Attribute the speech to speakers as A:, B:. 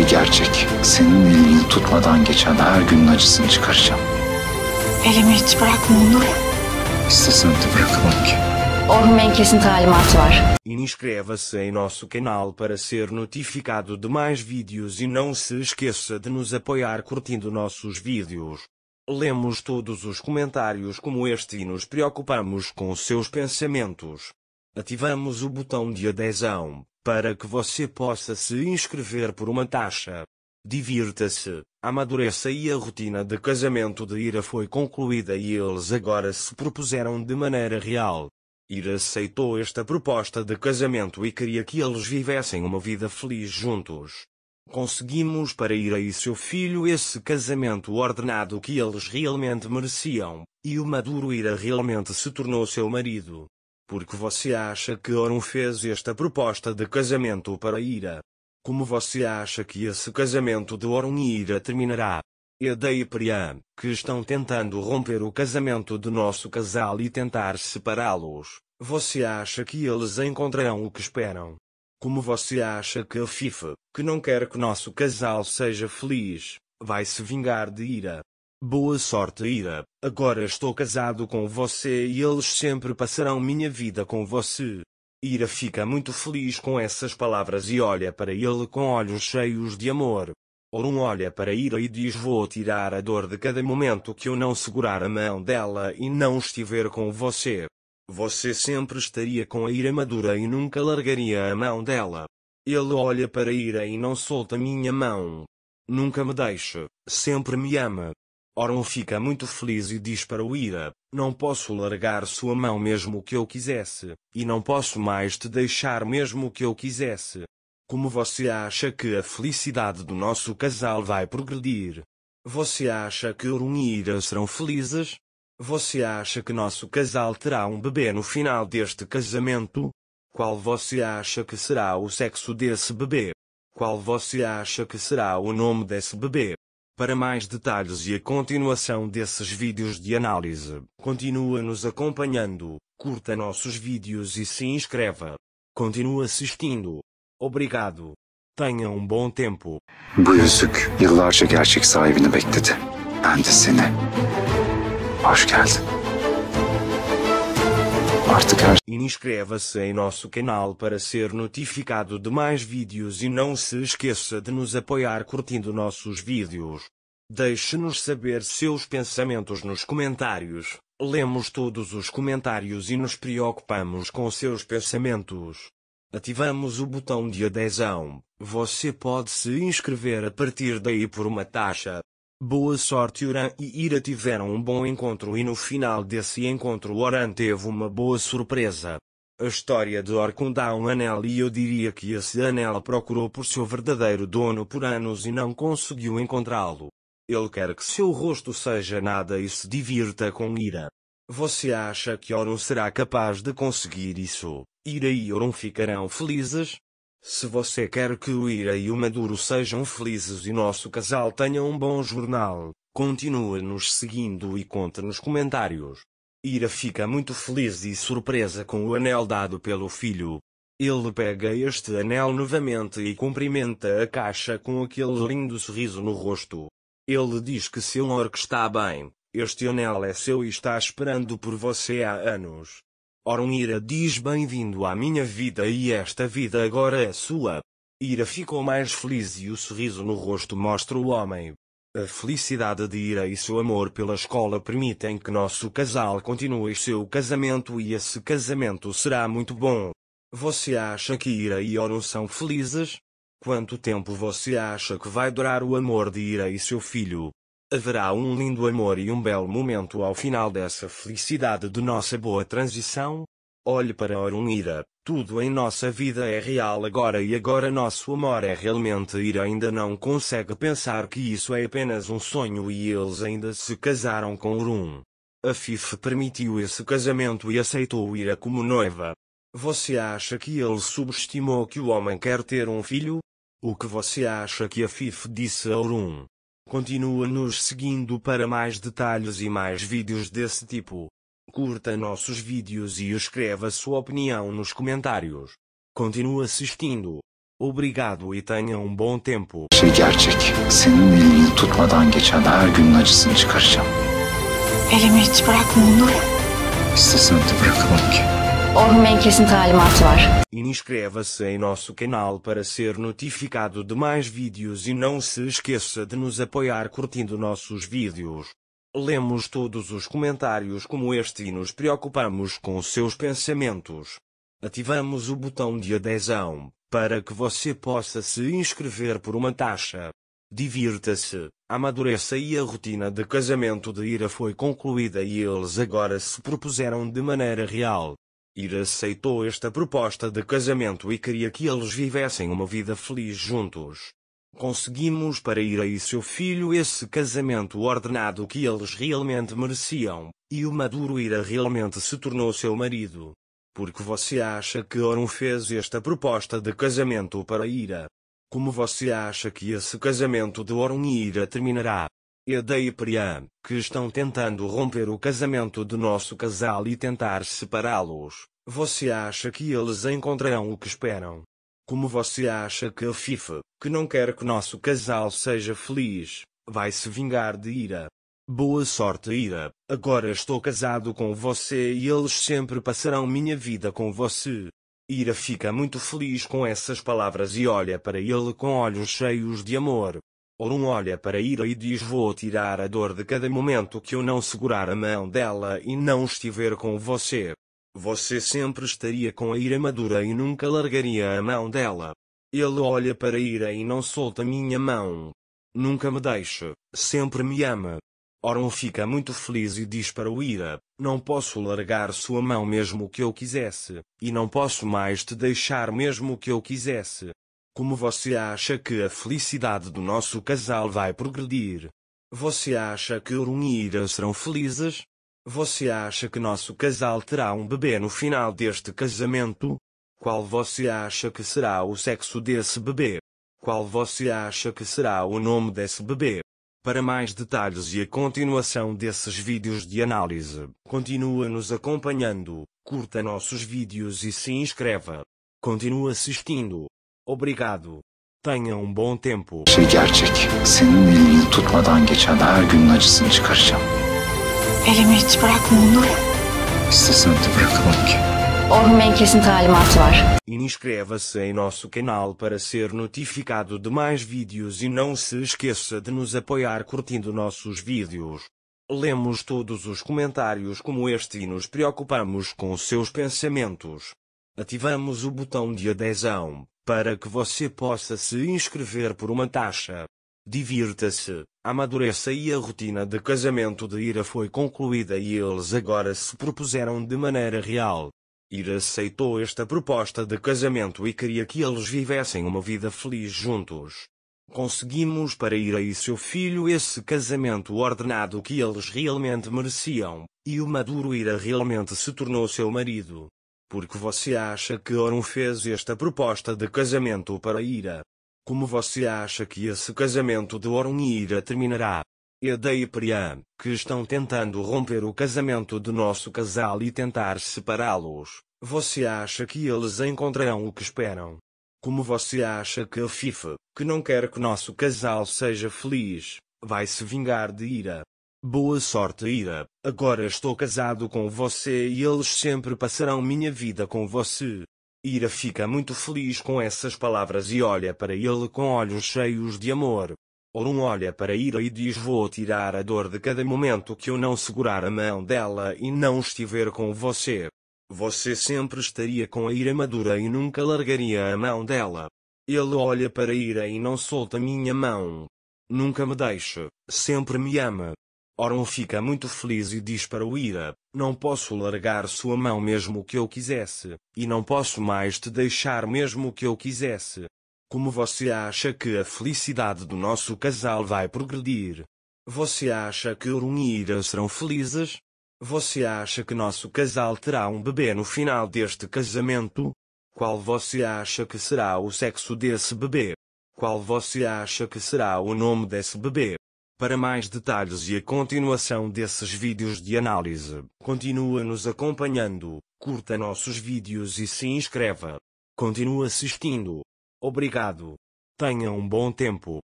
A: bir gerçek. Senin elini tutmadan geçen her günün acısını çıkaracağım. Elimi hiç bırakma Onur. İstesem de bırakamam ki. Orhun Bey'in kesin talimatı var. Inscreva-se em nosso canal para ser notificado de mais vídeos e não se esqueça de nos apoiar curtindo nossos vídeos. Lemos todos os comentários como este e nos preocupamos com seus pensamentos. Ativamos o botão de adesão para que você possa se inscrever por uma taxa. Divirta-se, amadureça e a rotina de casamento de Ira foi concluída e eles agora se propuseram de maneira real. Ira aceitou esta proposta de casamento e queria que eles vivessem uma vida feliz juntos. Conseguimos para Ira e seu filho esse casamento ordenado que eles realmente mereciam, e o maduro Ira realmente se tornou seu marido. Porque você acha que Orun fez esta proposta de casamento para Ira? Como você acha que esse casamento de Orun e Ira terminará? Eda e Priam, que estão tentando romper o casamento de nosso casal e tentar separá-los, você acha que eles encontrarão o que esperam? Como você acha que a FIFA, que não quer que nosso casal seja feliz, vai se vingar de Ira? Boa sorte, Ira. Agora estou casado com você e eles sempre passarão minha vida com você. Ira fica muito feliz com essas palavras e olha para ele com olhos cheios de amor. Orun olha para Ira e diz: Vou tirar a dor de cada momento que eu não segurar a mão dela e não estiver com você. Você sempre estaria com a Ira madura e nunca largaria a mão dela. Ele olha para Ira e não solta minha mão. Nunca me deixa, sempre me ama. Oron fica muito feliz e diz para o Ira: Não posso largar sua mão mesmo que eu quisesse, e não posso mais te deixar mesmo que eu quisesse. Como você acha que a felicidade do nosso casal vai progredir? Você acha que Oron e Ira serão felizes? Você acha que nosso casal terá um bebê no final deste casamento? Qual você acha que será o sexo desse bebê? Qual você acha que será o nome desse bebê? Para mais detalhes e a continuação desses vídeos de análise, continua nos acompanhando, curta nossos vídeos e se inscreva. Continua assistindo. Obrigado. Tenha um bom tempo. Bu yüzük yıllarca gerçek sahibini bekledi. Ben de seni. Hoş geldin e Inscreva-se em nosso canal para ser notificado de mais vídeos e não se esqueça de nos apoiar curtindo nossos vídeos. Deixe-nos saber seus pensamentos nos comentários. Lemos todos os comentários e nos preocupamos com seus pensamentos. Ativamos o botão de adesão. Você pode se inscrever a partir daí por uma taxa. Boa sorte Oran e Ira tiveram um bom encontro e no final desse encontro Oran teve uma boa surpresa. A história de Orkun dá um anel e eu diria que esse anel procurou por seu verdadeiro dono por anos e não conseguiu encontrá-lo. Ele quer que seu rosto seja nada e se divirta com Ira. Você acha que Orun será capaz de conseguir isso? Ira e Orun ficarão felizes? Se você quer que o Ira e o Maduro sejam felizes e nosso casal tenha um bom jornal, continue nos seguindo e conte nos comentários. Ira fica muito feliz e surpresa com o anel dado pelo filho. Ele pega este anel novamente e cumprimenta a caixa com aquele lindo sorriso no rosto. Ele diz que seu orc está bem, este anel é seu e está esperando por você há anos. Orun Ira diz bem-vindo à minha vida e esta vida agora é sua. Ira ficou mais feliz e o sorriso no rosto mostra o homem. A felicidade de Ira e seu amor pela escola permitem que nosso casal continue seu casamento e esse casamento será muito bom. Você acha que Ira e Orun são felizes? Quanto tempo você acha que vai durar o amor de Ira e seu filho? haverá um lindo amor e um belo momento ao final dessa felicidade de nossa boa transição. Olhe para Orunira, tudo em nossa vida é real agora e agora nosso amor é realmente ir ainda não consegue pensar que isso é apenas um sonho e eles ainda se casaram com Orun. A FIF permitiu esse casamento e aceitou Ira como noiva. Você acha que ele subestimou que o homem quer ter um filho? O que você acha que a FIF disse a Orun? Continua nos seguindo para mais detalhes e mais vídeos desse tipo. Curta nossos vídeos e escreva sua opinião nos comentários. Continua assistindo. Obrigado e tenha um bom tempo. Elimi hiç İstesem de bırakamam ki. Ormenkesin talimatı var. Inscreva-se em nosso canal para ser notificado de mais vídeos e não se esqueça de nos apoiar curtindo nossos vídeos. Lemos todos os comentários como este e nos preocupamos com seus pensamentos. Ativamos o botão de adesão para que você possa se inscrever por uma taxa. Divirta-se, amadureça e a rotina de casamento de Ira foi concluída e eles agora se propuseram de maneira real. Ira aceitou esta proposta de casamento e queria que eles vivessem uma vida feliz juntos. Conseguimos para Ira e seu filho esse casamento ordenado que eles realmente mereciam, e o maduro Ira realmente se tornou seu marido. Porque você acha que Orun fez esta proposta de casamento para Ira? Como você acha que esse casamento de Orun e Ira terminará? Eda Priam, que estão tentando romper o casamento de nosso casal e tentar separá-los, você acha que eles encontrarão o que esperam? Como você acha que a FIFA, que não quer que nosso casal seja feliz, vai se vingar de Ira? Boa sorte, Ira. Agora estou casado com você e eles sempre passarão minha vida com você. Ira fica muito feliz com essas palavras e olha para ele com olhos cheios de amor. Orun olha para Ira e diz: Vou tirar a dor de cada momento que eu não segurar a mão dela e não estiver com você. Você sempre estaria com a Ira madura e nunca largaria a mão dela. Ele olha para Ira e não solta minha mão. Nunca me deixa. sempre me ama. Oron fica muito feliz e diz para o Ira: Não posso largar sua mão mesmo que eu quisesse, e não posso mais te deixar mesmo que eu quisesse. Como você acha que a felicidade do nosso casal vai progredir? Você acha que Orun e Ira serão felizes? Você acha que nosso casal terá um bebê no final deste casamento? Qual você acha que será o sexo desse bebê? Qual você acha que será o nome desse bebê? Para mais detalhes e a continuação desses vídeos de análise, continua nos acompanhando, curta nossos vídeos e se inscreva. Continua assistindo. Obrigado. Tenha um bom tempo. Şey gerçek. Senin elini tutmadan geçen her günün acısını çıkaracağım. Elimi hiç bırakma Onur. İstesem de bırakamam ki. Orhun kesin talimatı var. Inscreva-se em nosso canal para ser notificado de mais vídeos e não se esqueça de nos apoiar curtindo nossos vídeos. Lemos todos os comentários como este e nos preocupamos com seus pensamentos. Ativamos o botão de adesão para que você possa se inscrever por uma taxa. Divirta-se, amadureça e a rotina de casamento de Ira foi concluída e eles agora se propuseram de maneira real. Ira aceitou esta proposta de casamento e queria que eles vivessem uma vida feliz juntos. Conseguimos para Ira e seu filho esse casamento ordenado que eles realmente mereciam, e o maduro Ira realmente se tornou seu marido. Porque você acha que Orun fez esta proposta de casamento para Ira? Como você acha que esse casamento de Orun e Ira terminará? Eda e Priam, que estão tentando romper o casamento do nosso casal e tentar separá-los, você acha que eles encontrarão o que esperam? Como você acha que a FIFA, que não quer que nosso casal seja feliz, vai se vingar de Ira? Boa sorte, Ira. Agora estou casado com você e eles sempre passarão minha vida com você. Ira fica muito feliz com essas palavras e olha para ele com olhos cheios de amor. Orun olha para Ira e diz: Vou tirar a dor de cada momento que eu não segurar a mão dela e não estiver com você. Você sempre estaria com a Ira madura e nunca largaria a mão dela. Ele olha para Ira e não solta minha mão. Nunca me deixa, sempre me ama. Oron fica muito feliz e diz para o Ira: Não posso largar sua mão mesmo que eu quisesse, e não posso mais te deixar mesmo que eu quisesse. Como você acha que a felicidade do nosso casal vai progredir? Você acha que Oron e Ira serão felizes? Você acha que nosso casal terá um bebê no final deste casamento? Qual você acha que será o sexo desse bebê? Qual você acha que será o nome desse bebê? Para mais detalhes e a continuação desses vídeos de análise, continua nos acompanhando, curta nossos vídeos e se inscreva. Continua assistindo. Obrigado. Tenha um bom tempo.